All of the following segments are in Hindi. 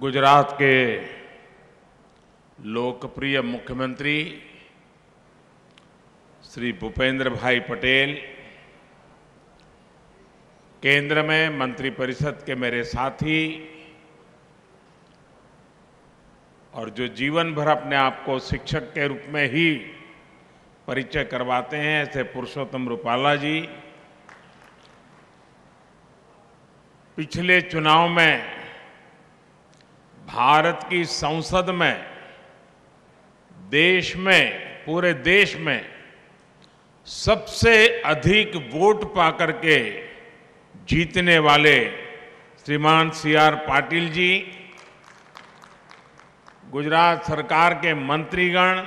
गुजरात के लोकप्रिय मुख्यमंत्री श्री भूपेंद्र भाई पटेल केंद्र में मंत्रिपरिषद के मेरे साथी और जो जीवन भर अपने आप को शिक्षक के रूप में ही परिचय करवाते हैं ऐसे पुरुषोत्तम रूपाला जी पिछले चुनाव में भारत की संसद में देश में पूरे देश में सबसे अधिक वोट पाकर के जीतने वाले श्रीमान सी आर पाटिल जी गुजरात सरकार के मंत्रीगण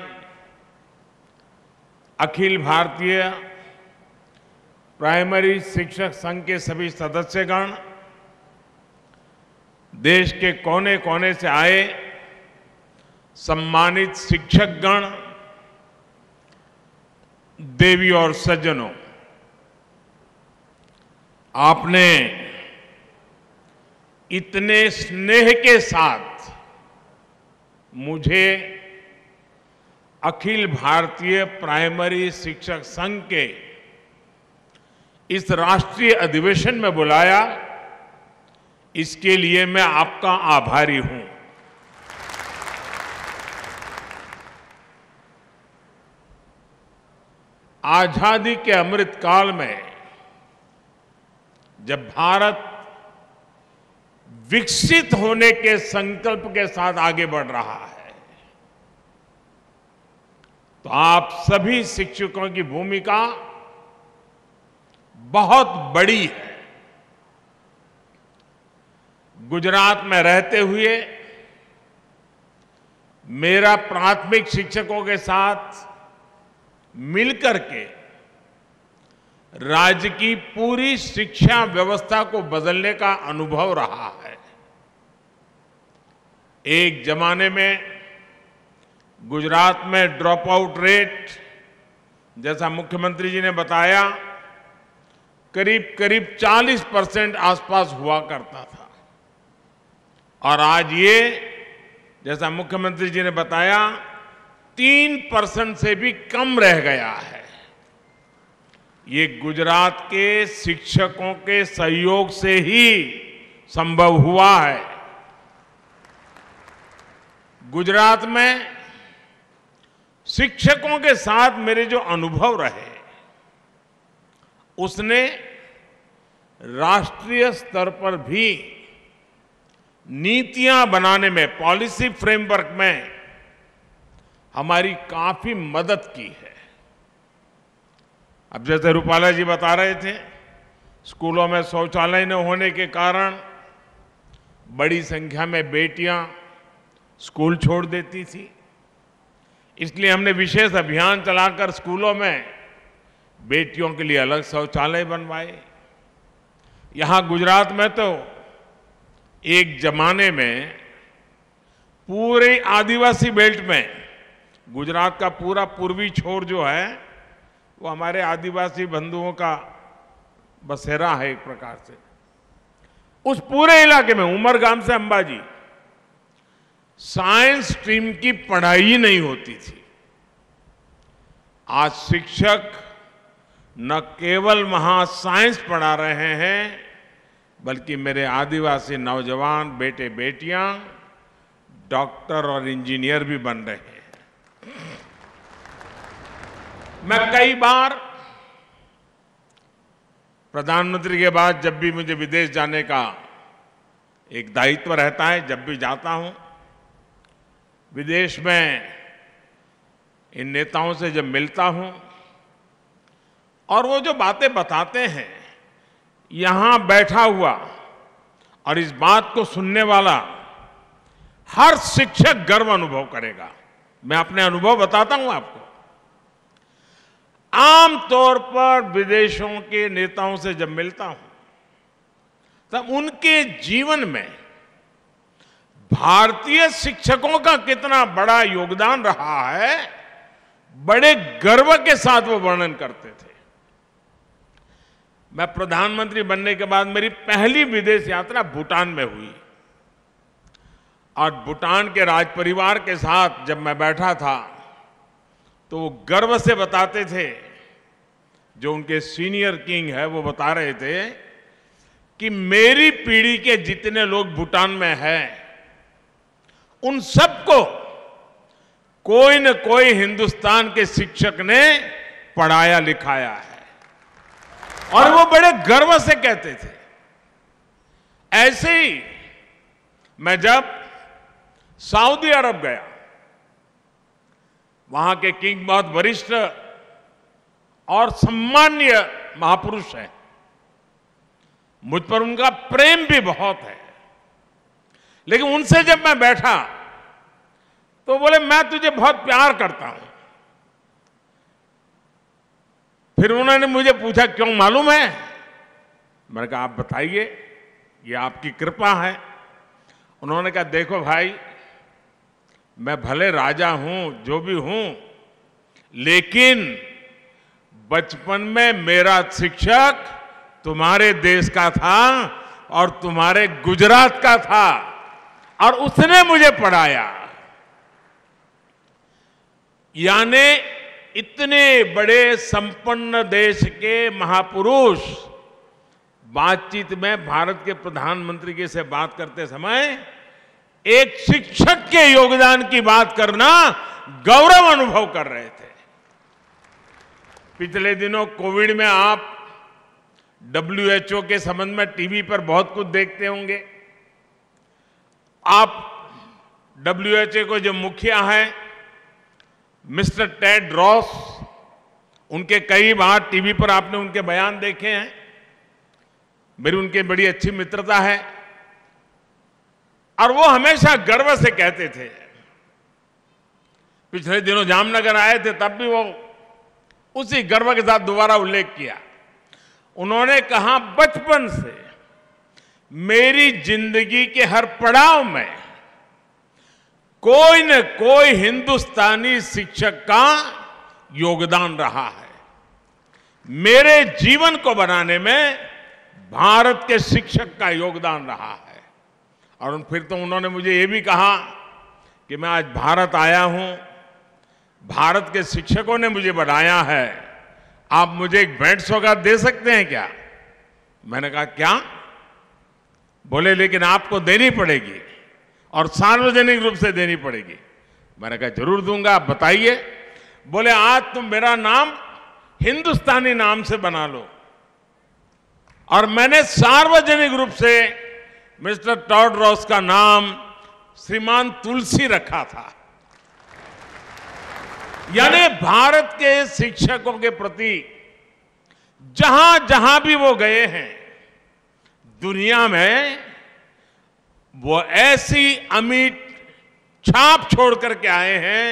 अखिल भारतीय प्राइमरी शिक्षक संघ के सभी सदस्यगण देश के कोने कोने से आए सम्मानित शिक्षकगण देवी और सज्जनों आपने इतने स्नेह के साथ मुझे अखिल भारतीय प्राइमरी शिक्षक संघ के इस राष्ट्रीय अधिवेशन में बुलाया इसके लिए मैं आपका आभारी हूं आजादी के अमृत काल में जब भारत विकसित होने के संकल्प के साथ आगे बढ़ रहा है तो आप सभी शिक्षकों की भूमिका बहुत बड़ी है गुजरात में रहते हुए मेरा प्राथमिक शिक्षकों के साथ मिलकर के राज्य की पूरी शिक्षा व्यवस्था को बदलने का अनुभव रहा है एक जमाने में गुजरात में ड्रॉप आउट रेट जैसा मुख्यमंत्री जी ने बताया करीब करीब 40 परसेंट आसपास हुआ करता था और आज ये जैसा मुख्यमंत्री जी ने बताया तीन परसेंट से भी कम रह गया है ये गुजरात के शिक्षकों के सहयोग से ही संभव हुआ है गुजरात में शिक्षकों के साथ मेरे जो अनुभव रहे उसने राष्ट्रीय स्तर पर भी नीतियां बनाने में पॉलिसी फ्रेमवर्क में हमारी काफी मदद की है अब जैसे रूपाला जी बता रहे थे स्कूलों में शौचालय न होने के कारण बड़ी संख्या में बेटियां स्कूल छोड़ देती थी इसलिए हमने विशेष अभियान चलाकर स्कूलों में बेटियों के लिए अलग शौचालय बनवाए यहाँ गुजरात में तो एक जमाने में पूरे आदिवासी बेल्ट में गुजरात का पूरा पूर्वी छोर जो है वो हमारे आदिवासी बंधुओं का बसेरा है एक प्रकार से उस पूरे इलाके में उमरगाम से अंबाजी साइंस स्ट्रीम की पढ़ाई नहीं होती थी आज शिक्षक न केवल वहां साइंस पढ़ा रहे हैं बल्कि मेरे आदिवासी नौजवान बेटे बेटियां डॉक्टर और इंजीनियर भी बन रहे हैं मैं कई बार प्रधानमंत्री के बाद जब भी मुझे विदेश जाने का एक दायित्व रहता है जब भी जाता हूं विदेश में इन नेताओं से जब मिलता हूं और वो जो बातें बताते हैं यहां बैठा हुआ और इस बात को सुनने वाला हर शिक्षक गर्व अनुभव करेगा मैं अपने अनुभव बताता हूं आपको आम तौर पर विदेशों के नेताओं से जब मिलता हूं तब उनके जीवन में भारतीय शिक्षकों का कितना बड़ा योगदान रहा है बड़े गर्व के साथ वो वर्णन करते थे मैं प्रधानमंत्री बनने के बाद मेरी पहली विदेश यात्रा भूटान में हुई और भूटान के राज परिवार के साथ जब मैं बैठा था तो वो गर्व से बताते थे जो उनके सीनियर किंग है वो बता रहे थे कि मेरी पीढ़ी के जितने लोग भूटान में हैं उन सबको कोई न कोई हिंदुस्तान के शिक्षक ने पढ़ाया लिखाया है और वो बड़े गर्व से कहते थे ऐसे ही मैं जब सऊदी अरब गया वहां के किंग बहुत वरिष्ठ और सम्मान्य महापुरुष हैं मुझ पर उनका प्रेम भी बहुत है लेकिन उनसे जब मैं बैठा तो बोले मैं तुझे बहुत प्यार करता हूं फिर उन्होंने मुझे पूछा क्यों मालूम है मैंने कहा आप बताइए ये आपकी कृपा है उन्होंने कहा देखो भाई मैं भले राजा हूं जो भी हूं लेकिन बचपन में मेरा शिक्षक तुम्हारे देश का था और तुम्हारे गुजरात का था और उसने मुझे पढ़ाया यानी इतने बड़े संपन्न देश के महापुरुष बातचीत में भारत के प्रधानमंत्री जी से बात करते समय एक शिक्षक के योगदान की बात करना गौरव अनुभव कर रहे थे पिछले दिनों कोविड में आप डब्ल्यूएचओ के संबंध में टीवी पर बहुत कुछ देखते होंगे आप डब्ल्यूएचओ को जो मुखिया है मिस्टर टेड रॉस उनके कई बार टीवी पर आपने उनके बयान देखे हैं मेरी उनके बड़ी अच्छी मित्रता है और वो हमेशा गर्व से कहते थे पिछले दिनों जामनगर आए थे तब भी वो उसी गर्व के साथ दोबारा उल्लेख किया उन्होंने कहा बचपन से मेरी जिंदगी के हर पड़ाव में कोई न कोई हिंदुस्तानी शिक्षक का योगदान रहा है मेरे जीवन को बनाने में भारत के शिक्षक का योगदान रहा है और फिर तो उन्होंने मुझे ये भी कहा कि मैं आज भारत आया हूं भारत के शिक्षकों ने मुझे बनाया है आप मुझे एक भेंट सौगात दे सकते हैं क्या मैंने कहा क्या बोले लेकिन आपको देनी पड़ेगी और सार्वजनिक रूप से देनी पड़ेगी मैंने कहा जरूर दूंगा आप बताइए बोले आज तुम मेरा नाम हिंदुस्तानी नाम से बना लो और मैंने सार्वजनिक रूप से मिस्टर टॉड रॉस का नाम श्रीमान तुलसी रखा था यानी भारत के शिक्षकों के प्रति जहां जहां भी वो गए हैं दुनिया में वो ऐसी अमीट छाप छोड़ करके आए हैं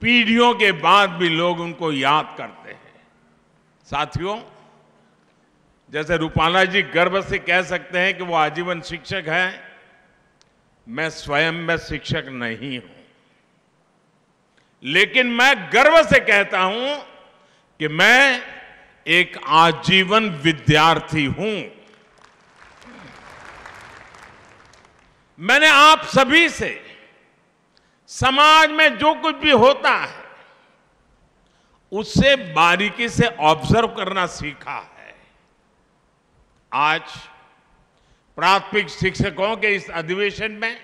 पीढ़ियों के बाद भी लोग उनको याद करते हैं साथियों जैसे रूपाला जी गर्व से कह सकते हैं कि वो आजीवन शिक्षक हैं मैं स्वयं में शिक्षक नहीं हूं लेकिन मैं गर्व से कहता हूं कि मैं एक आजीवन विद्यार्थी हूं मैंने आप सभी से समाज में जो कुछ भी होता है उससे बारीकी से ऑब्जर्व करना सीखा है आज प्राथमिक शिक्षकों के इस अधिवेशन में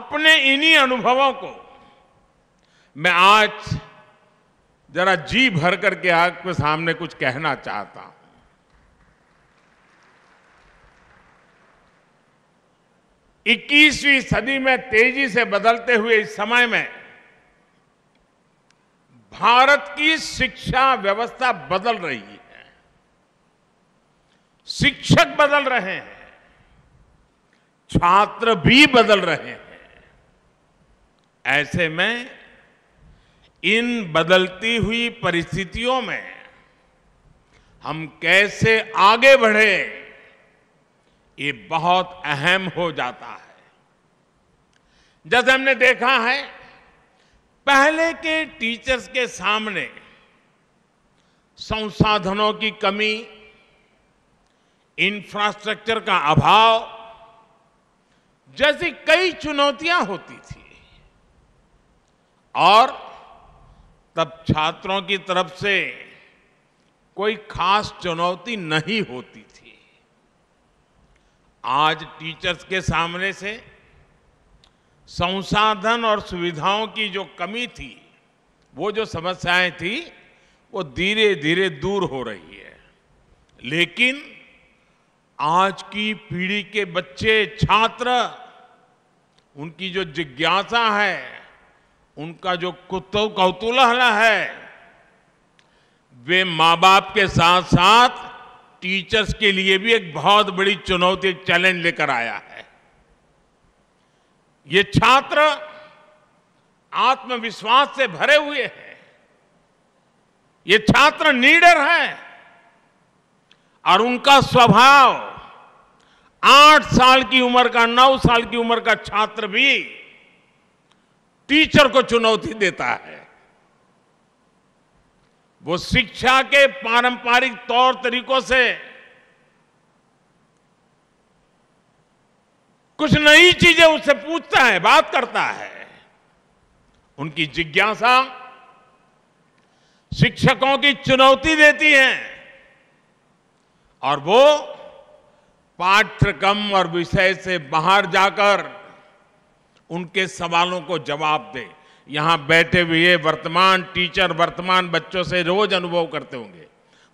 अपने इन्हीं अनुभवों को मैं आज जरा जी भर करके आपके सामने कुछ कहना चाहता हूं 21वीं सदी में तेजी से बदलते हुए इस समय में भारत की शिक्षा व्यवस्था बदल रही है शिक्षक बदल रहे हैं छात्र भी बदल रहे हैं ऐसे में इन बदलती हुई परिस्थितियों में हम कैसे आगे बढ़े ये बहुत अहम हो जाता है जैसे हमने देखा है पहले के टीचर्स के सामने संसाधनों की कमी इंफ्रास्ट्रक्चर का अभाव जैसी कई चुनौतियां होती थी और तब छात्रों की तरफ से कोई खास चुनौती नहीं होती आज टीचर्स के सामने से संसाधन और सुविधाओं की जो कमी थी वो जो समस्याएं थी वो धीरे धीरे दूर हो रही है लेकिन आज की पीढ़ी के बच्चे छात्र उनकी जो जिज्ञासा है उनका जो कुतु कौतूलहला है वे माँ बाप के साथ साथ टीचर्स के लिए भी एक बहुत बड़ी चुनौती चैलेंज लेकर आया है ये छात्र आत्मविश्वास से भरे हुए हैं ये छात्र नीडर हैं और उनका स्वभाव आठ साल की उम्र का नौ साल की उम्र का छात्र भी टीचर को चुनौती देता है वो शिक्षा के पारंपरिक तौर तरीकों से कुछ नई चीजें उससे पूछता है बात करता है उनकी जिज्ञासा शिक्षकों की चुनौती देती है और वो पाठ्यक्रम और विषय से बाहर जाकर उनके सवालों को जवाब दें यहाँ बैठे हुए वर्तमान टीचर वर्तमान बच्चों से रोज अनुभव करते होंगे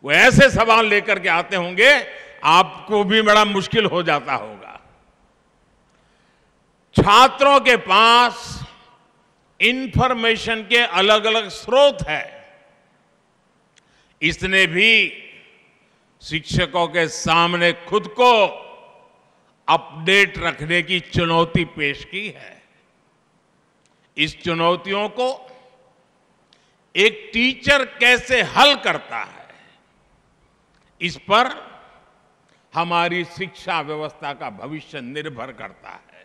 वो ऐसे सवाल लेकर के आते होंगे आपको भी बड़ा मुश्किल हो जाता होगा छात्रों के पास इंफॉर्मेशन के अलग अलग स्रोत है इसने भी शिक्षकों के सामने खुद को अपडेट रखने की चुनौती पेश की है इस चुनौतियों को एक टीचर कैसे हल करता है इस पर हमारी शिक्षा व्यवस्था का भविष्य निर्भर करता है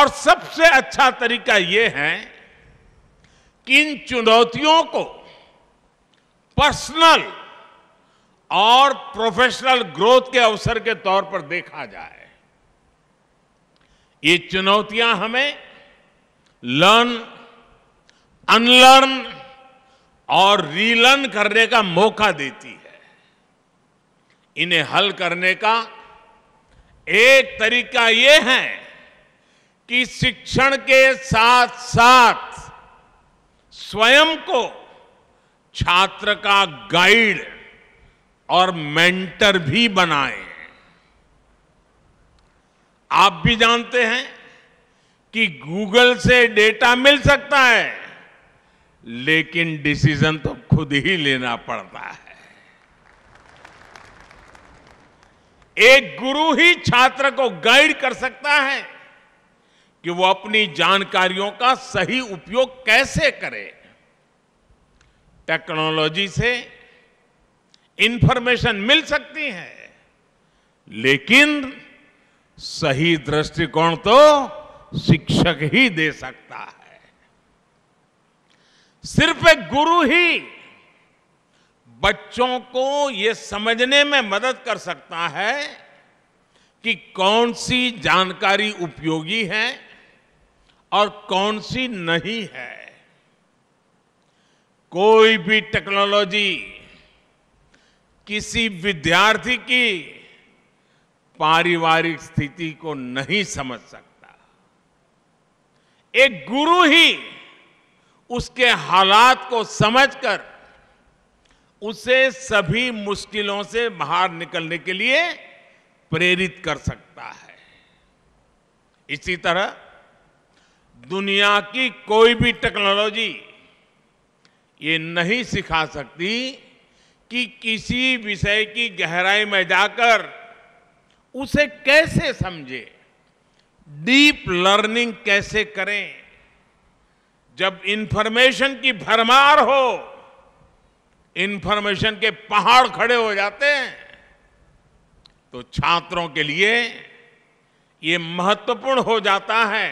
और सबसे अच्छा तरीका ये है कि इन चुनौतियों को पर्सनल और प्रोफेशनल ग्रोथ के अवसर के तौर पर देखा जाए ये चुनौतियां हमें लर्न अनलर्न और रीलर्न करने का मौका देती है इन्हें हल करने का एक तरीका ये है कि शिक्षण के साथ साथ स्वयं को छात्र का गाइड और मेंटर भी बनाएं। आप भी जानते हैं कि गूगल से डेटा मिल सकता है लेकिन डिसीजन तो खुद ही लेना पड़ता है एक गुरु ही छात्र को गाइड कर सकता है कि वो अपनी जानकारियों का सही उपयोग कैसे करे टेक्नोलॉजी से इंफॉर्मेशन मिल सकती है लेकिन सही दृष्टिकोण तो शिक्षक ही दे सकता है सिर्फ एक गुरु ही बच्चों को यह समझने में मदद कर सकता है कि कौन सी जानकारी उपयोगी है और कौन सी नहीं है कोई भी टेक्नोलॉजी किसी विद्यार्थी की पारिवारिक स्थिति को नहीं समझ सकता एक गुरु ही उसके हालात को समझकर उसे सभी मुश्किलों से बाहर निकलने के लिए प्रेरित कर सकता है इसी तरह दुनिया की कोई भी टेक्नोलॉजी ये नहीं सिखा सकती कि किसी विषय की गहराई में जाकर उसे कैसे समझे डीप लर्निंग कैसे करें जब इंफॉर्मेशन की भरमार हो इंफॉर्मेशन के पहाड़ खड़े हो जाते हैं तो छात्रों के लिए ये महत्वपूर्ण हो जाता है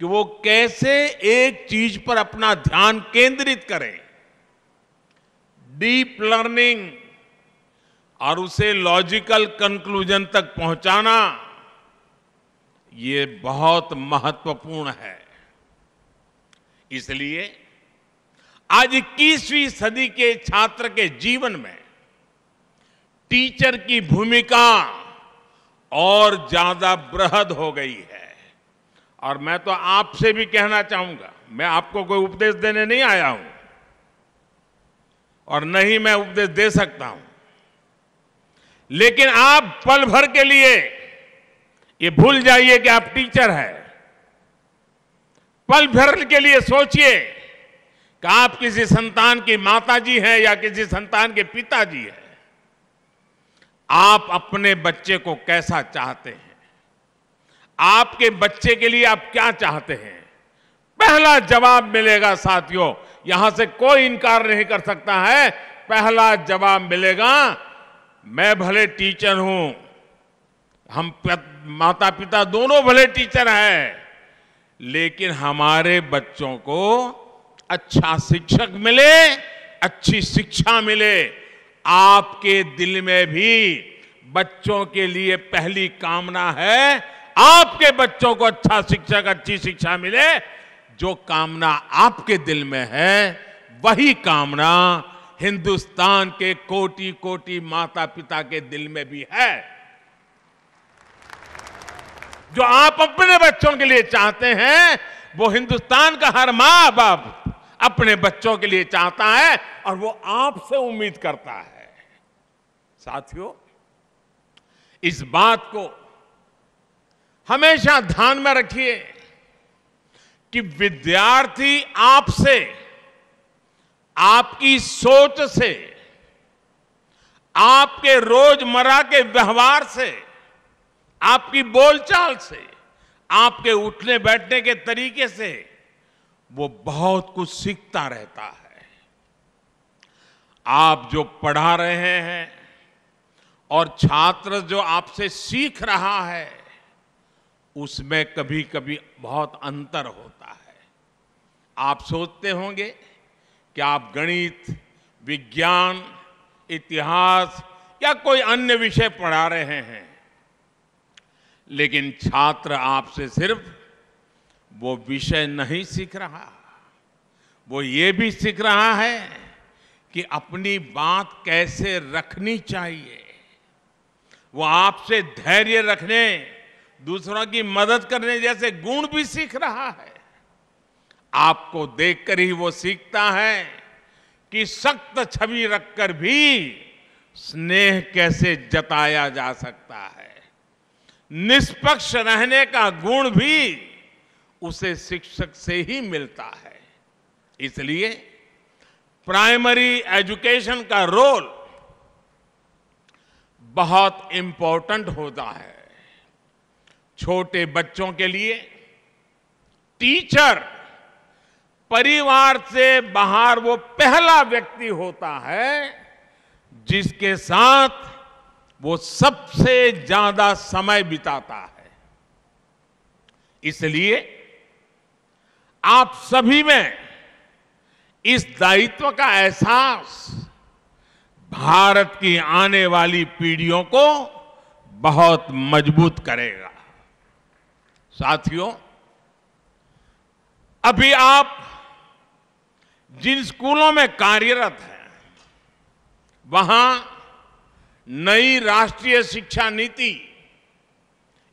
कि वो कैसे एक चीज पर अपना ध्यान केंद्रित करें डीप लर्निंग और उसे लॉजिकल कंक्लूजन तक पहुंचाना ये बहुत महत्वपूर्ण है इसलिए आज इक्कीसवीं सदी के छात्र के जीवन में टीचर की भूमिका और ज्यादा बृहद हो गई है और मैं तो आपसे भी कहना चाहूंगा मैं आपको कोई उपदेश देने नहीं आया हूं और न ही मैं उपदेश दे सकता हूं लेकिन आप पल भर के लिए ये भूल जाइए कि आप टीचर हैं पल भर के लिए सोचिए कि आप किसी संतान की माताजी हैं या किसी संतान के पिताजी हैं आप अपने बच्चे को कैसा चाहते हैं आपके बच्चे के लिए आप क्या चाहते हैं पहला जवाब मिलेगा साथियों यहां से कोई इनकार नहीं कर सकता है पहला जवाब मिलेगा मैं भले टीचर हूं हम माता पिता दोनों भले टीचर हैं लेकिन हमारे बच्चों को अच्छा शिक्षक मिले अच्छी शिक्षा मिले आपके दिल में भी बच्चों के लिए पहली कामना है आपके बच्चों को अच्छा शिक्षक अच्छी शिक्षा मिले जो कामना आपके दिल में है वही कामना हिंदुस्तान के कोटि कोटि माता पिता के दिल में भी है जो आप अपने बच्चों के लिए चाहते हैं वो हिंदुस्तान का हर माँ बाप अपने बच्चों के लिए चाहता है और वो आपसे उम्मीद करता है साथियों इस बात को हमेशा ध्यान में रखिए कि विद्यार्थी आपसे आपकी सोच से आपके रोजमर्रा के व्यवहार से आपकी बोलचाल से आपके उठने बैठने के तरीके से वो बहुत कुछ सीखता रहता है आप जो पढ़ा रहे हैं और छात्र जो आपसे सीख रहा है उसमें कभी कभी बहुत अंतर होता है आप सोचते होंगे कि आप गणित विज्ञान इतिहास या कोई अन्य विषय पढ़ा रहे हैं लेकिन छात्र आपसे सिर्फ वो विषय नहीं सीख रहा वो ये भी सीख रहा है कि अपनी बात कैसे रखनी चाहिए वो आपसे धैर्य रखने दूसरों की मदद करने जैसे गुण भी सीख रहा है आपको देखकर ही वो सीखता है कि सख्त छवि रखकर भी स्नेह कैसे जताया जा सकता है निष्पक्ष रहने का गुण भी उसे शिक्षक से ही मिलता है इसलिए प्राइमरी एजुकेशन का रोल बहुत इंपॉर्टेंट होता है छोटे बच्चों के लिए टीचर परिवार से बाहर वो पहला व्यक्ति होता है जिसके साथ वो सबसे ज्यादा समय बिताता है इसलिए आप सभी में इस दायित्व का एहसास भारत की आने वाली पीढ़ियों को बहुत मजबूत करेगा साथियों अभी आप जिन स्कूलों में कार्यरत हैं वहां नई राष्ट्रीय शिक्षा नीति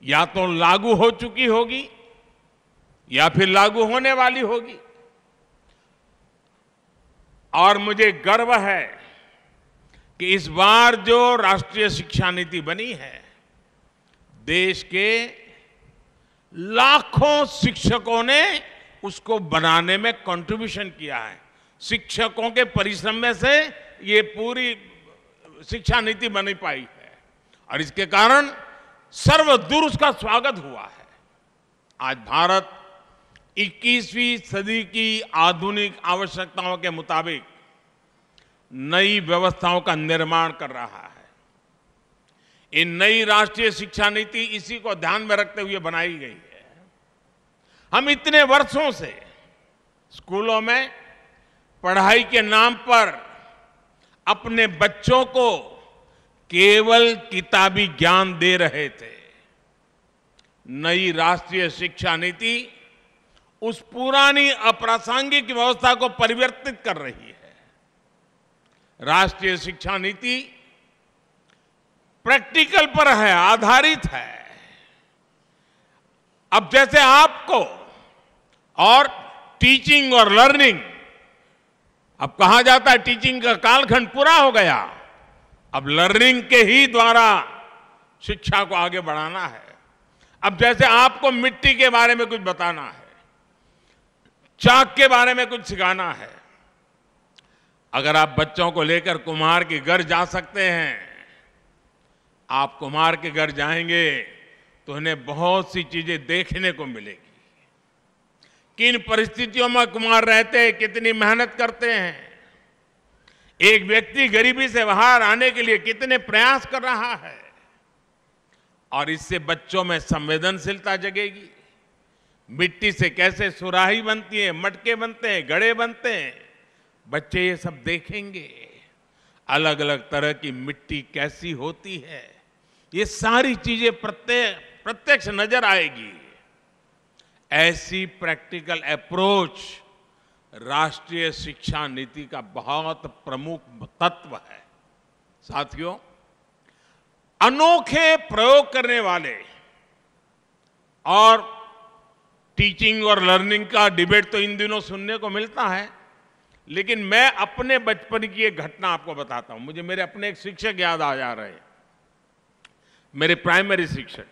या तो लागू हो चुकी होगी या फिर लागू होने वाली होगी और मुझे गर्व है कि इस बार जो राष्ट्रीय शिक्षा नीति बनी है देश के लाखों शिक्षकों ने उसको बनाने में कंट्रीब्यूशन किया है शिक्षकों के परिश्रम में से ये पूरी शिक्षा नीति बनी पाई है और इसके कारण सर्वदूर उसका स्वागत हुआ है आज भारत 21वीं सदी की आधुनिक आवश्यकताओं के मुताबिक नई व्यवस्थाओं का निर्माण कर रहा है ये नई राष्ट्रीय शिक्षा नीति इसी को ध्यान में रखते हुए बनाई गई है हम इतने वर्षों से स्कूलों में पढ़ाई के नाम पर अपने बच्चों को केवल किताबी ज्ञान दे रहे थे नई राष्ट्रीय शिक्षा नीति उस पुरानी अप्रासंगिक व्यवस्था को परिवर्तित कर रही है राष्ट्रीय शिक्षा नीति प्रैक्टिकल पर है आधारित है अब जैसे आपको और टीचिंग और लर्निंग अब कहा जाता है टीचिंग का कालखंड पूरा हो गया अब लर्निंग के ही द्वारा शिक्षा को आगे बढ़ाना है अब जैसे आपको मिट्टी के बारे में कुछ बताना है चाक के बारे में कुछ सिखाना है अगर आप बच्चों को लेकर कुमार के घर जा सकते हैं आप कुमार के घर जाएंगे तो उन्हें बहुत सी चीजें देखने को मिलेगी किन परिस्थितियों में कुमार रहते हैं कितनी मेहनत करते हैं एक व्यक्ति गरीबी से बाहर आने के लिए कितने प्रयास कर रहा है और इससे बच्चों में संवेदनशीलता जगेगी मिट्टी से कैसे सुराही बनती है मटके बनते हैं गड़े बनते हैं बच्चे ये सब देखेंगे अलग अलग तरह की मिट्टी कैसी होती है ये सारी चीजें प्रत्यक्ष नजर आएगी ऐसी प्रैक्टिकल अप्रोच राष्ट्रीय शिक्षा नीति का बहुत प्रमुख तत्व है साथियों अनोखे प्रयोग करने वाले और टीचिंग और लर्निंग का डिबेट तो इन दिनों सुनने को मिलता है लेकिन मैं अपने बचपन की एक घटना आपको बताता हूं मुझे मेरे अपने एक शिक्षक याद आ जा रहे मेरे प्राइमरी शिक्षक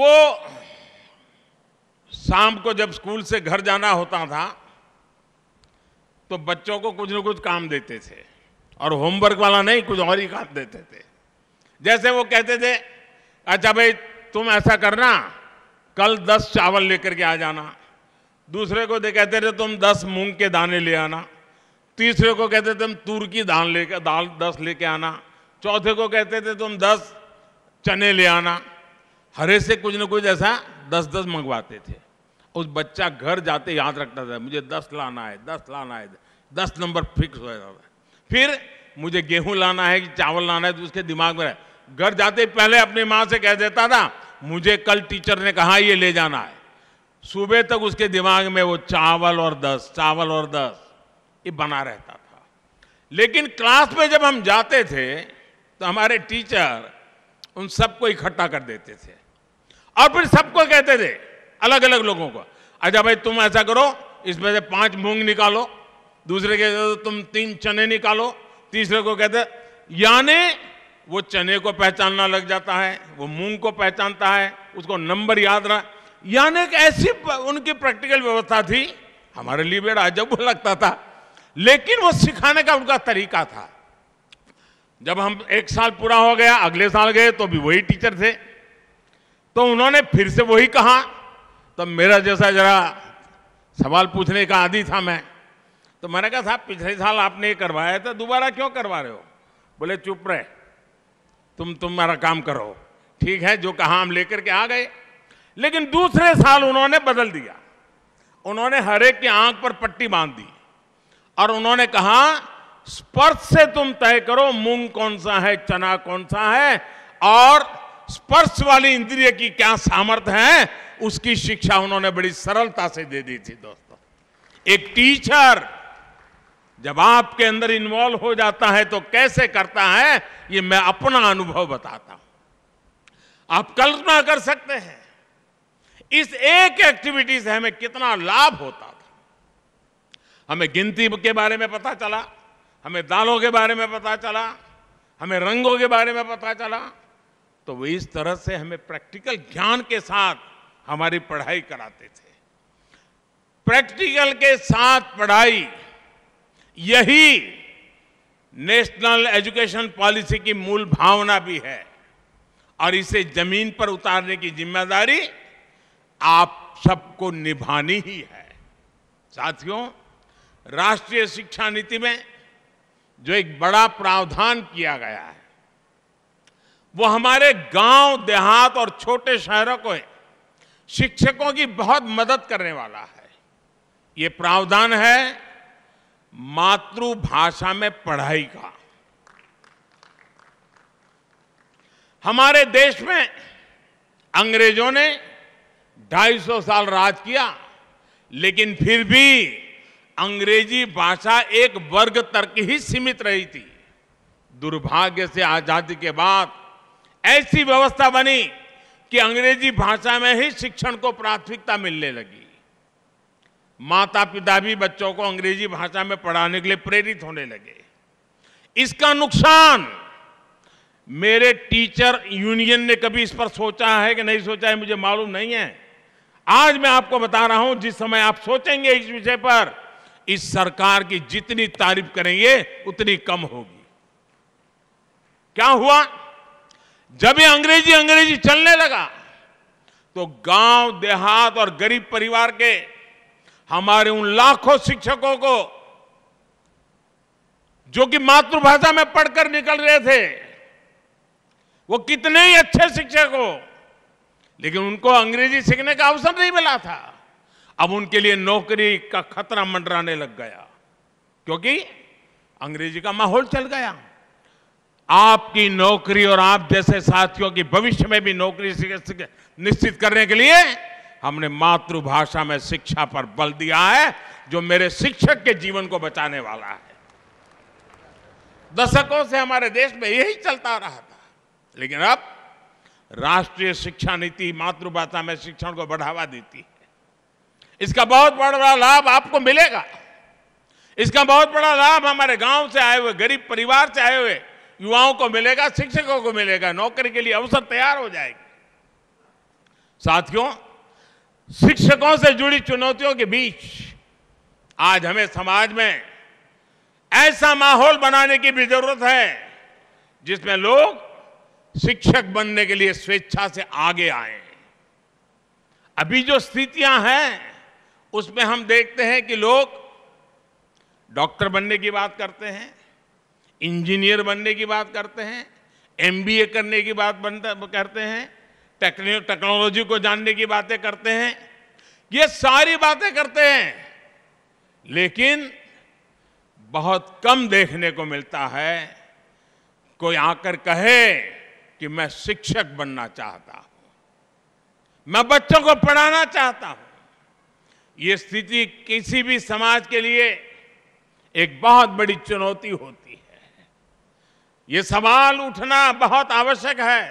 वो शाम को जब स्कूल से घर जाना होता था तो बच्चों को कुछ न कुछ काम देते थे और होमवर्क वाला नहीं कुछ और ही काम देते थे जैसे वो कहते थे अच्छा भाई तुम ऐसा करना कल दस चावल लेकर के आ जाना दूसरे को दे कहते थे तुम दस मूंग के दाने ले आना तीसरे को कहते तुम तूर की दाल लेकर दाल दस लेके आना चौथे को कहते थे तुम दस चने ले आना हरे से कुछ न कुछ ऐसा दस दस मंगवाते थे उस बच्चा घर जाते याद रखता था मुझे दस लाना है दस लाना है दस नंबर फिक्स हो जाता था फिर मुझे गेहूं लाना है कि चावल लाना है तो उसके दिमाग में घर जाते पहले अपनी माँ से कह देता था मुझे कल टीचर ने कहा ये ले जाना है सुबह तक उसके दिमाग में वो चावल और दस चावल और दस ये बना रहता था लेकिन क्लास में जब हम जाते थे तो हमारे टीचर उन सबको इकट्ठा कर देते थे और फिर सबको कहते थे अलग अलग लोगों को अच्छा भाई तुम ऐसा करो इसमें से पांच मूंग निकालो दूसरे के तुम तीन चने निकालो तीसरे को कहते यानी वो चने को पहचानना लग जाता है वो मूंग को पहचानता है उसको नंबर याद रहा यानी एक ऐसी उनकी प्रैक्टिकल व्यवस्था थी हमारे लिए बेड़ा अजब लगता था लेकिन वो सिखाने का उनका तरीका था जब हम एक साल पूरा हो गया अगले साल गए तो भी वही टीचर थे तो उन्होंने फिर से वही कहा तो मेरा जैसा जरा सवाल पूछने का आदि था मैं तो मैंने कहा साहब पिछले साल आपने ये करवाया था तो दोबारा क्यों करवा रहे हो बोले चुप रहे तुम मेरा काम करो ठीक है जो कहा हम लेकर के आ गए लेकिन दूसरे साल उन्होंने बदल दिया उन्होंने हरेक की आंख पर पट्टी बांध दी और उन्होंने कहा स्पर्श से तुम तय करो मूंग कौन सा है चना कौन सा है और स्पर्श वाली इंद्रिय की क्या सामर्थ्य है उसकी शिक्षा उन्होंने बड़ी सरलता से दे दी थी दोस्तों एक टीचर जब आपके अंदर इन्वॉल्व हो जाता है तो कैसे करता है ये मैं अपना अनुभव बताता हूं आप कल्पना कर सकते हैं इस एक एक्टिविटी से हमें कितना लाभ होता था हमें गिनती के बारे में पता चला हमें दालों के बारे में पता चला हमें रंगों के बारे में पता चला तो वो इस तरह से हमें प्रैक्टिकल ज्ञान के साथ हमारी पढ़ाई कराते थे प्रैक्टिकल के साथ पढ़ाई यही नेशनल एजुकेशन पॉलिसी की मूल भावना भी है और इसे जमीन पर उतारने की जिम्मेदारी आप सबको निभानी ही है साथियों राष्ट्रीय शिक्षा नीति में जो एक बड़ा प्रावधान किया गया है वो हमारे गांव देहात और छोटे शहरों को शिक्षकों की बहुत मदद करने वाला है ये प्रावधान है मातृभाषा में पढ़ाई का हमारे देश में अंग्रेजों ने 250 साल राज किया लेकिन फिर भी अंग्रेजी भाषा एक वर्ग तक ही सीमित रही थी दुर्भाग्य से आजादी के बाद ऐसी व्यवस्था बनी कि अंग्रेजी भाषा में ही शिक्षण को प्राथमिकता मिलने लगी माता पिता भी बच्चों को अंग्रेजी भाषा में पढ़ाने के लिए प्रेरित होने लगे इसका नुकसान मेरे टीचर यूनियन ने कभी इस पर सोचा है कि नहीं सोचा है मुझे मालूम नहीं है आज मैं आपको बता रहा हूं जिस समय आप सोचेंगे इस विषय पर इस सरकार की जितनी तारीफ करेंगे उतनी कम होगी क्या हुआ जब ये अंग्रेजी अंग्रेजी चलने लगा तो गांव देहात और गरीब परिवार के हमारे उन लाखों शिक्षकों को जो कि मातृभाषा में पढ़कर निकल रहे थे वो कितने ही अच्छे शिक्षक हो लेकिन उनको अंग्रेजी सीखने का अवसर नहीं मिला था अब उनके लिए नौकरी का खतरा मंडराने लग गया क्योंकि अंग्रेजी का माहौल चल गया आपकी नौकरी और आप जैसे साथियों की भविष्य में भी नौकरी निश्चित करने के लिए हमने मातृभाषा में शिक्षा पर बल दिया है जो मेरे शिक्षक के जीवन को बचाने वाला है दशकों से हमारे देश में यही चलता रहा था लेकिन अब राष्ट्रीय शिक्षा नीति मातृभाषा में शिक्षण को बढ़ावा देती है इसका बहुत बड़ा लाभ आपको मिलेगा इसका बहुत बड़ा लाभ हमारे गांव से आए हुए गरीब परिवार से आए हुए युवाओं को मिलेगा शिक्षकों को मिलेगा नौकरी के लिए अवसर तैयार हो जाएगी साथियों शिक्षकों से जुड़ी चुनौतियों के बीच आज हमें समाज में ऐसा माहौल बनाने की भी जरूरत है जिसमें लोग शिक्षक बनने के लिए स्वेच्छा से आगे आए अभी जो स्थितियां हैं उसमें हम देखते हैं कि लोग डॉक्टर बनने की बात करते हैं इंजीनियर बनने की बात करते हैं एमबीए करने की बात करते हैं टेक्नोलॉजी को जानने की बातें करते हैं ये सारी बातें करते हैं लेकिन बहुत कम देखने को मिलता है कोई आकर कहे कि मैं शिक्षक बनना चाहता हूं मैं बच्चों को पढ़ाना चाहता हूं ये स्थिति किसी भी समाज के लिए एक बहुत बड़ी चुनौती होती है ये सवाल उठना बहुत आवश्यक है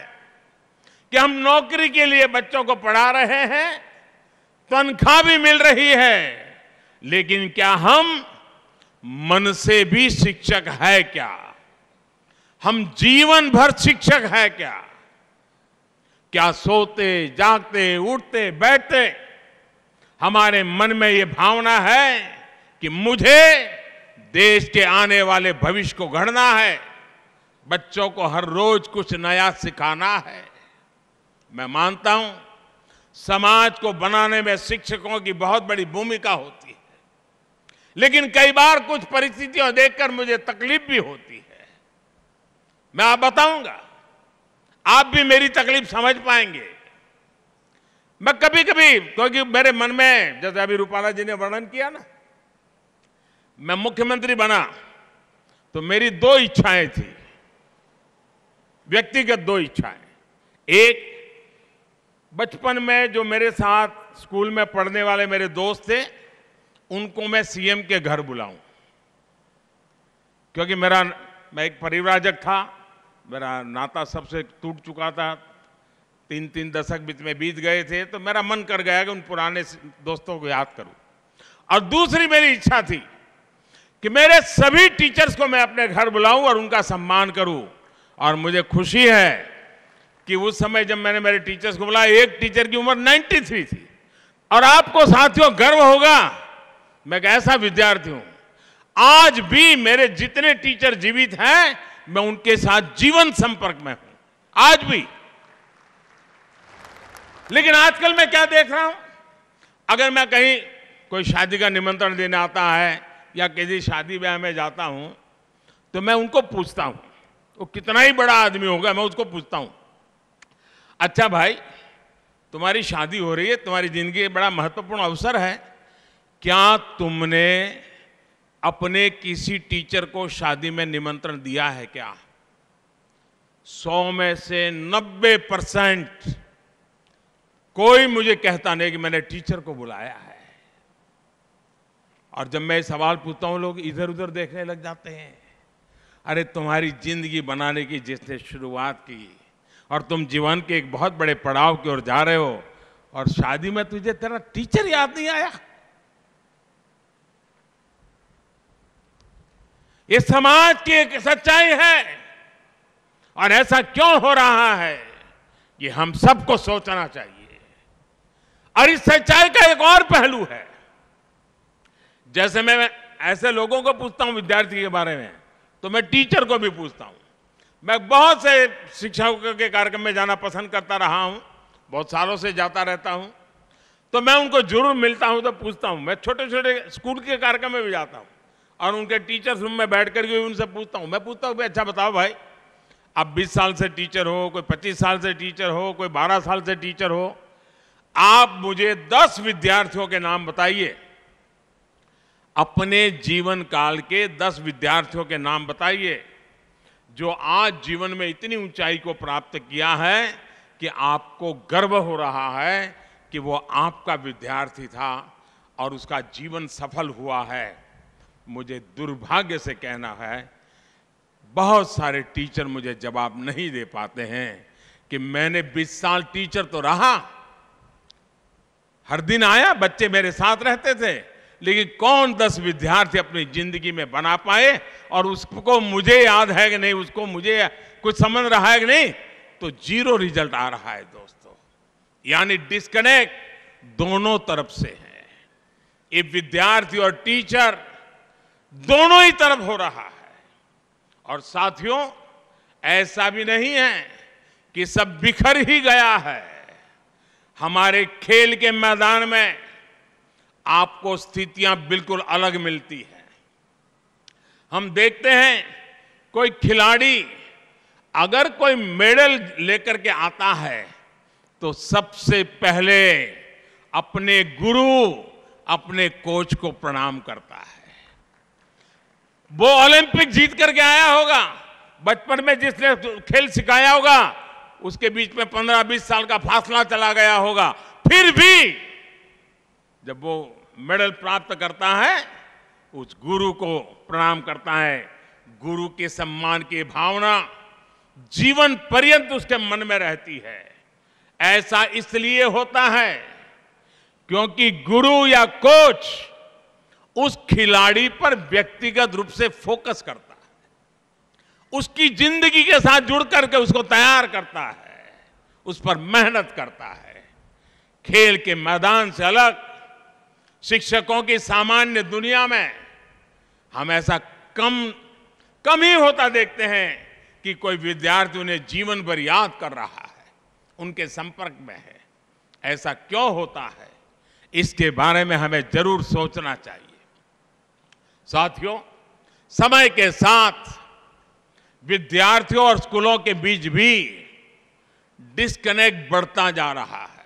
कि हम नौकरी के लिए बच्चों को पढ़ा रहे हैं तनख्वाह भी मिल रही है लेकिन क्या हम मन से भी शिक्षक है क्या हम जीवन भर शिक्षक है क्या क्या सोते जागते उठते बैठते हमारे मन में ये भावना है कि मुझे देश के आने वाले भविष्य को गढ़ना है बच्चों को हर रोज कुछ नया सिखाना है मैं मानता हूं समाज को बनाने में शिक्षकों की बहुत बड़ी भूमिका होती है लेकिन कई बार कुछ परिस्थितियां देखकर मुझे तकलीफ भी होती है मैं आप बताऊंगा आप भी मेरी तकलीफ समझ पाएंगे मैं कभी कभी क्योंकि मेरे मन में जैसे अभी रूपाला जी ने वर्णन किया ना मैं मुख्यमंत्री बना तो मेरी दो इच्छाएं थी व्यक्तिगत दो इच्छाएं एक बचपन में जो मेरे साथ स्कूल में पढ़ने वाले मेरे दोस्त थे उनको मैं सीएम के घर बुलाऊं क्योंकि मेरा मैं एक परिवराजक था मेरा नाता सबसे टूट चुका था तीन तीन दशक बीच में बीत गए थे तो मेरा मन कर गया कि उन पुराने दोस्तों को याद करूं और दूसरी मेरी इच्छा थी कि मेरे सभी टीचर्स को मैं अपने घर बुलाऊं और उनका सम्मान करूं और मुझे खुशी है कि उस समय जब मैंने मेरे टीचर्स को बुलाया एक टीचर की उम्र 93 थी और आपको साथियों गर्व होगा मैं एक ऐसा विद्यार्थी हूं आज भी मेरे जितने टीचर जीवित हैं मैं उनके साथ जीवन संपर्क में हूं आज भी लेकिन आजकल मैं क्या देख रहा हूं अगर मैं कहीं कोई शादी का निमंत्रण देने आता है या किसी शादी ब्याह में जाता हूं तो मैं उनको पूछता हूं वो तो कितना ही बड़ा आदमी होगा मैं उसको पूछता हूं अच्छा भाई तुम्हारी शादी हो रही है तुम्हारी जिंदगी बड़ा महत्वपूर्ण अवसर है क्या तुमने अपने किसी टीचर को शादी में निमंत्रण दिया है क्या सौ में से नब्बे परसेंट कोई मुझे कहता नहीं कि मैंने टीचर को बुलाया है और जब मैं सवाल पूछता हूं लोग इधर उधर देखने लग जाते हैं अरे तुम्हारी जिंदगी बनाने की जिसने शुरुआत की और तुम जीवन के एक बहुत बड़े पड़ाव की ओर जा रहे हो और शादी में तुझे तेरा टीचर याद नहीं आया ये समाज की एक सच्चाई है और ऐसा क्यों हो रहा है ये हम सबको सोचना चाहिए और इस सच्चाई का एक और पहलू है जैसे मैं ऐसे लोगों को पूछता हूं विद्यार्थी के बारे में तो मैं टीचर को भी पूछता हूँ मैं बहुत से शिक्षकों के कार्यक्रम में जाना पसंद करता रहा हूँ बहुत सालों से जाता रहता हूँ तो मैं उनको जरूर मिलता हूँ तो पूछता हूँ मैं छोटे छोटे स्कूल के कार्यक्रम में भी जाता हूँ और उनके टीचर्स रूम में बैठ करके भी उनसे पूछता हूँ मैं पूछता हूँ अच्छा बताओ भाई आप बीस साल से टीचर हो कोई पच्चीस साल से टीचर हो कोई बारह साल से टीचर हो आप मुझे दस विद्यार्थियों के नाम बताइए अपने जीवन काल के दस विद्यार्थियों के नाम बताइए जो आज जीवन में इतनी ऊंचाई को प्राप्त किया है कि आपको गर्व हो रहा है कि वो आपका विद्यार्थी था और उसका जीवन सफल हुआ है मुझे दुर्भाग्य से कहना है बहुत सारे टीचर मुझे जवाब नहीं दे पाते हैं कि मैंने 20 साल टीचर तो रहा हर दिन आया बच्चे मेरे साथ रहते थे लेकिन कौन दस विद्यार्थी अपनी जिंदगी में बना पाए और उसको मुझे याद है कि नहीं उसको मुझे कुछ समझ रहा है कि नहीं तो जीरो रिजल्ट आ रहा है दोस्तों यानी डिस्कनेक्ट दोनों तरफ से है ये विद्यार्थी और टीचर दोनों ही तरफ हो रहा है और साथियों ऐसा भी नहीं है कि सब बिखर ही गया है हमारे खेल के मैदान में आपको स्थितियां बिल्कुल अलग मिलती है हम देखते हैं कोई खिलाड़ी अगर कोई मेडल लेकर के आता है तो सबसे पहले अपने गुरु अपने कोच को प्रणाम करता है वो ओलंपिक जीत करके आया होगा बचपन में जिसने खेल सिखाया होगा उसके बीच में पंद्रह बीस साल का फासला चला गया होगा फिर भी जब वो मेडल प्राप्त करता है उस गुरु को प्रणाम करता है गुरु के सम्मान की भावना जीवन पर्यंत उसके मन में रहती है ऐसा इसलिए होता है क्योंकि गुरु या कोच उस खिलाड़ी पर व्यक्तिगत रूप से फोकस करता है उसकी जिंदगी के साथ जुड़ करके उसको तैयार करता है उस पर मेहनत करता है खेल के मैदान से अलग शिक्षकों की सामान्य दुनिया में हम ऐसा कम कम ही होता देखते हैं कि कोई विद्यार्थी उन्हें जीवन भर याद कर रहा है उनके संपर्क में है ऐसा क्यों होता है इसके बारे में हमें जरूर सोचना चाहिए साथियों समय के साथ विद्यार्थियों और स्कूलों के बीच भी डिस्कनेक्ट बढ़ता जा रहा है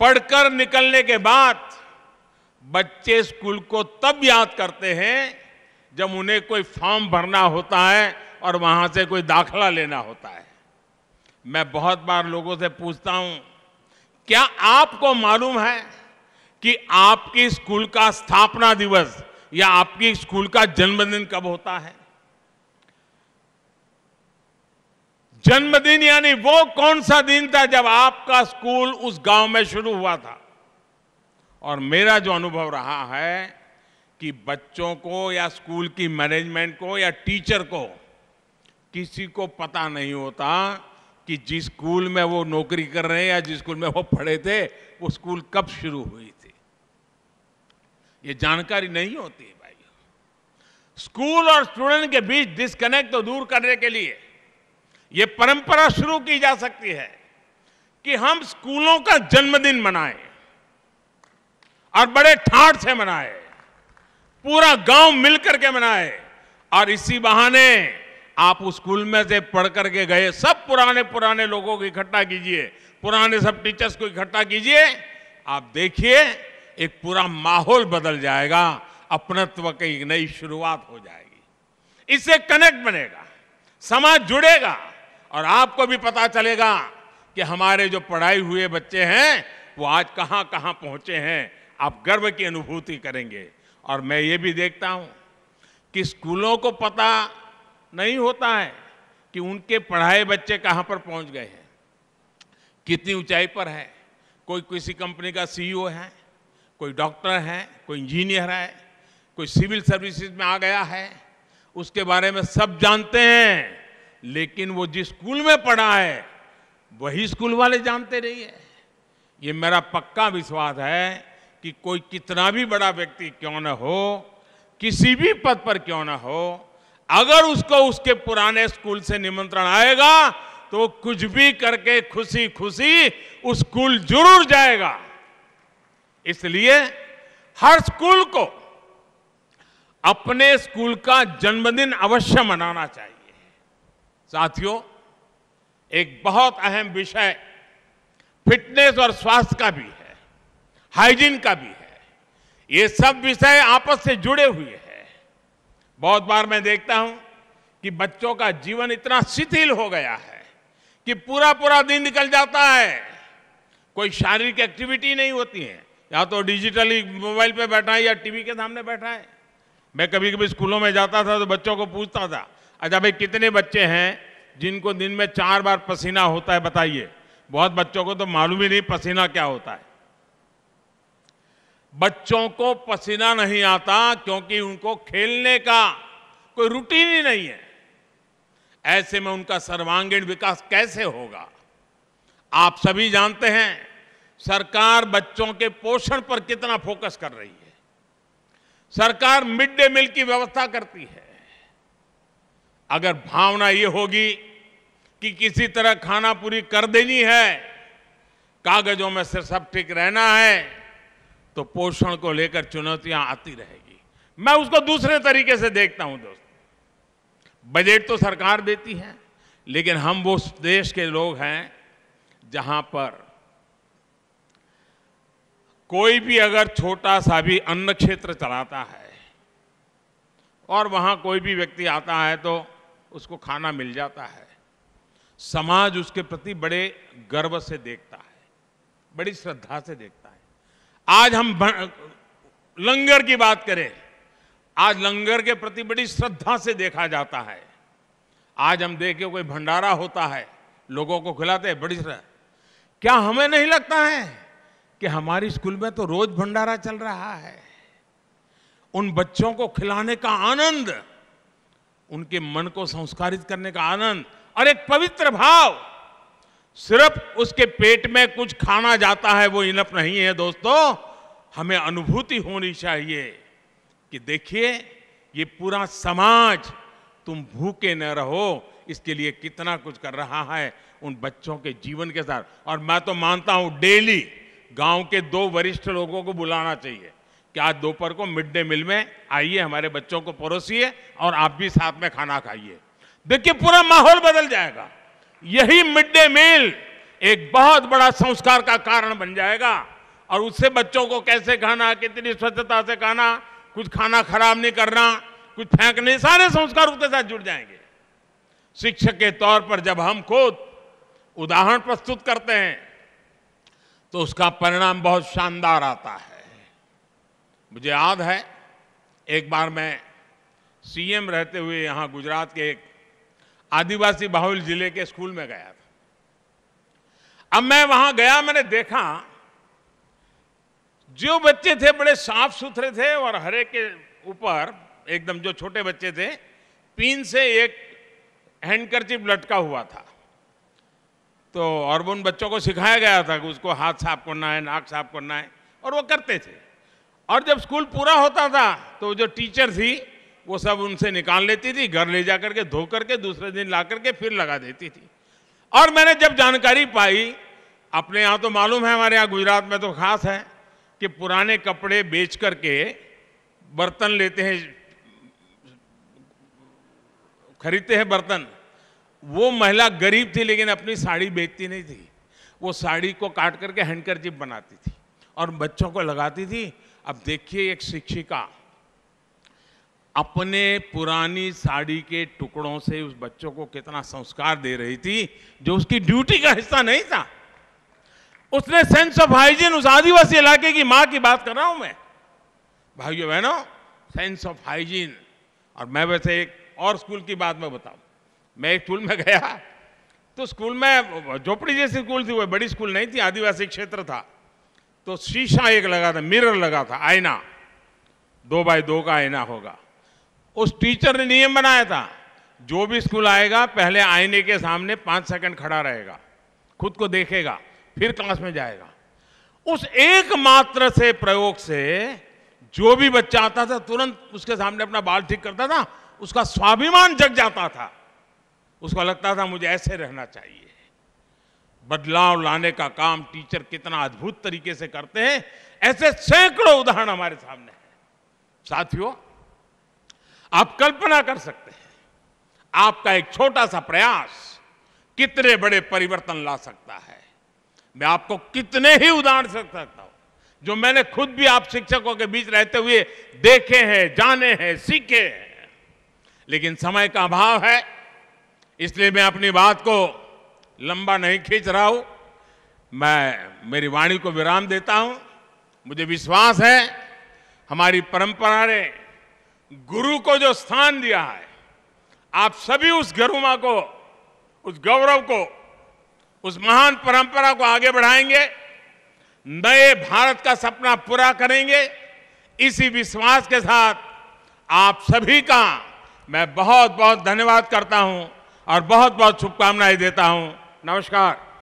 पढ़कर निकलने के बाद बच्चे स्कूल को तब याद करते हैं जब उन्हें कोई फॉर्म भरना होता है और वहां से कोई दाखला लेना होता है मैं बहुत बार लोगों से पूछता हूं क्या आपको मालूम है कि आपकी स्कूल का स्थापना दिवस या आपकी स्कूल का जन्मदिन कब होता है जन्मदिन यानी वो कौन सा दिन था जब आपका स्कूल उस गांव में शुरू हुआ था और मेरा जो अनुभव रहा है कि बच्चों को या स्कूल की मैनेजमेंट को या टीचर को किसी को पता नहीं होता कि जिस स्कूल में वो नौकरी कर रहे हैं या जिस स्कूल में वो पढ़े थे वो स्कूल कब शुरू हुई थी ये जानकारी नहीं होती है भाई स्कूल और स्टूडेंट के बीच डिस्कनेक्ट तो दूर करने के लिए ये परंपरा शुरू की जा सकती है कि हम स्कूलों का जन्मदिन मनाएं और बड़े ठाठ से मनाए पूरा गांव मिलकर के मनाए और इसी बहाने आप उस स्कूल में से पढ़ करके गए सब पुराने पुराने लोगों को इकट्ठा कीजिए पुराने सब टीचर्स को इकट्ठा कीजिए आप देखिए एक पूरा माहौल बदल जाएगा अपनत्व की नई शुरुआत हो जाएगी इससे कनेक्ट बनेगा समाज जुड़ेगा और आपको भी पता चलेगा कि हमारे जो पढ़ाई हुए बच्चे हैं वो आज कहाँ कहाँ पहुंचे हैं आप गर्व की अनुभूति करेंगे और मैं ये भी देखता हूँ कि स्कूलों को पता नहीं होता है कि उनके पढ़ाए बच्चे कहाँ पर पहुँच गए हैं कितनी ऊंचाई पर है कोई किसी कंपनी का सीईओ e है कोई डॉक्टर है कोई इंजीनियर है कोई सिविल सर्विसेज में आ गया है उसके बारे में सब जानते हैं लेकिन वो जिस स्कूल में पढ़ा है वही स्कूल वाले जानते नहीं है ये मेरा पक्का विश्वास है कि कोई कितना भी बड़ा व्यक्ति क्यों न हो किसी भी पद पर क्यों ना हो अगर उसको उसके पुराने स्कूल से निमंत्रण आएगा तो कुछ भी करके खुशी खुशी उस स्कूल जरूर जाएगा इसलिए हर स्कूल को अपने स्कूल का जन्मदिन अवश्य मनाना चाहिए साथियों एक बहुत अहम विषय फिटनेस और स्वास्थ्य का भी है हाइजीन का भी है ये सब विषय आपस से जुड़े हुए हैं बहुत बार मैं देखता हूं कि बच्चों का जीवन इतना शिथिल हो गया है कि पूरा पूरा दिन निकल जाता है कोई शारीरिक एक्टिविटी नहीं होती है या तो डिजिटली मोबाइल पे बैठा है या टीवी के सामने बैठा है मैं कभी कभी स्कूलों में जाता था तो बच्चों को पूछता था अच्छा भाई कितने बच्चे हैं जिनको दिन में चार बार पसीना होता है बताइए बहुत बच्चों को तो मालूम ही नहीं पसीना क्या होता है बच्चों को पसीना नहीं आता क्योंकि उनको खेलने का कोई रूटीन ही नहीं है ऐसे में उनका सर्वांगीण विकास कैसे होगा आप सभी जानते हैं सरकार बच्चों के पोषण पर कितना फोकस कर रही है सरकार मिड डे मील की व्यवस्था करती है अगर भावना ये होगी कि किसी तरह खाना पूरी कर देनी है कागजों में से सब ठीक रहना है तो पोषण को लेकर चुनौतियां आती रहेगी मैं उसको दूसरे तरीके से देखता हूं दोस्त बजट तो सरकार देती है लेकिन हम वो देश के लोग हैं जहां पर कोई भी अगर छोटा सा भी अन्न क्षेत्र चलाता है और वहां कोई भी व्यक्ति आता है तो उसको खाना मिल जाता है समाज उसके प्रति बड़े गर्व से देखता है बड़ी श्रद्धा से देखता है आज हम लंगर की बात करें आज लंगर के प्रति बड़ी श्रद्धा से देखा जाता है आज हम देखे कोई भंडारा होता है लोगों को खिलाते हैं बड़ी श्रद्धा क्या हमें नहीं लगता है कि हमारी स्कूल में तो रोज भंडारा चल रहा है उन बच्चों को खिलाने का आनंद उनके मन को संस्कारित करने का आनंद और एक पवित्र भाव सिर्फ उसके पेट में कुछ खाना जाता है वो इनफ नहीं है दोस्तों हमें अनुभूति होनी चाहिए कि देखिए ये पूरा समाज तुम भूखे न रहो इसके लिए कितना कुछ कर रहा है उन बच्चों के जीवन के साथ और मैं तो मानता हूं डेली गांव के दो वरिष्ठ लोगों को बुलाना चाहिए कि आज दोपहर को मिड डे मील में आइए हमारे बच्चों को परोसिए और आप भी साथ में खाना खाइए देखिए पूरा माहौल बदल जाएगा यही मिड डे मील एक बहुत बड़ा संस्कार का कारण बन जाएगा और उससे बच्चों को कैसे खाना कितनी स्वच्छता से खाना कुछ खाना खराब नहीं करना कुछ फेंकने सारे संस्कार उसके साथ जुड़ जाएंगे शिक्षक के तौर पर जब हम खुद उदाहरण प्रस्तुत करते हैं तो उसका परिणाम बहुत शानदार आता है मुझे याद है एक बार मैं सीएम रहते हुए यहां गुजरात के एक आदिवासी बाहुल जिले के स्कूल में गया था अब मैं वहां गया मैंने देखा जो बच्चे थे बड़े साफ सुथरे थे और हरे के ऊपर एकदम जो छोटे बच्चे थे पीन से एक हैंडकरचिप लटका हुआ था तो और उन बच्चों को सिखाया गया था कि उसको हाथ साफ करना है नाक साफ करना है और वो करते थे और जब स्कूल पूरा होता था तो जो टीचर थी वो सब उनसे निकाल लेती थी घर ले जा करके धो करके दूसरे दिन ला करके फिर लगा देती थी और मैंने जब जानकारी पाई अपने यहाँ तो मालूम है हमारे यहाँ गुजरात में तो खास है कि पुराने कपड़े बेच करके बर्तन लेते हैं खरीदते हैं बर्तन वो महिला गरीब थी लेकिन अपनी साड़ी बेचती नहीं थी वो साड़ी को काट करके हैंडकर बनाती थी और बच्चों को लगाती थी अब देखिए एक शिक्षिका अपने पुरानी साड़ी के टुकड़ों से उस बच्चों को कितना संस्कार दे रही थी जो उसकी ड्यूटी का हिस्सा नहीं था उसने सेंस ऑफ हाइजीन उस आदिवासी इलाके की मां की बात कर रहा हूं मैं भाइयों बहनों सेंस ऑफ हाइजीन और मैं वैसे एक और स्कूल की बात मैं बताऊं मैं एक स्कूल में गया तो स्कूल में झोपड़ी जैसी स्कूल थी वो बड़ी स्कूल नहीं थी आदिवासी क्षेत्र था तो शीशा एक लगा था मिरर लगा था आईना दो बाय दो का आईना होगा उस टीचर ने नियम बनाया था जो भी स्कूल आएगा पहले आईने के सामने पांच सेकंड खड़ा रहेगा खुद को देखेगा फिर क्लास में जाएगा उस एकमात्र से प्रयोग से जो भी बच्चा आता था तुरंत उसके सामने अपना बाल ठीक करता था उसका स्वाभिमान जग जाता था उसको लगता था मुझे ऐसे रहना चाहिए बदलाव लाने का काम टीचर कितना अद्भुत तरीके से करते हैं ऐसे सैकड़ों उदाहरण हमारे सामने हैं साथियों आप कल्पना कर सकते हैं आपका एक छोटा सा प्रयास कितने बड़े परिवर्तन ला सकता है मैं आपको कितने ही उदाहरण से सकता हूं जो मैंने खुद भी आप शिक्षकों के बीच रहते हुए देखे हैं जाने हैं सीखे हैं लेकिन समय का अभाव है इसलिए मैं अपनी बात को लंबा नहीं खींच रहा हूं मैं मेरी वाणी को विराम देता हूं मुझे विश्वास है हमारी परंपरा ने गुरु को जो स्थान दिया है आप सभी उस गरुमा को उस गौरव को उस महान परंपरा को आगे बढ़ाएंगे नए भारत का सपना पूरा करेंगे इसी विश्वास के साथ आप सभी का मैं बहुत बहुत धन्यवाद करता हूं और बहुत बहुत शुभकामनाएं देता हूं नमस्कार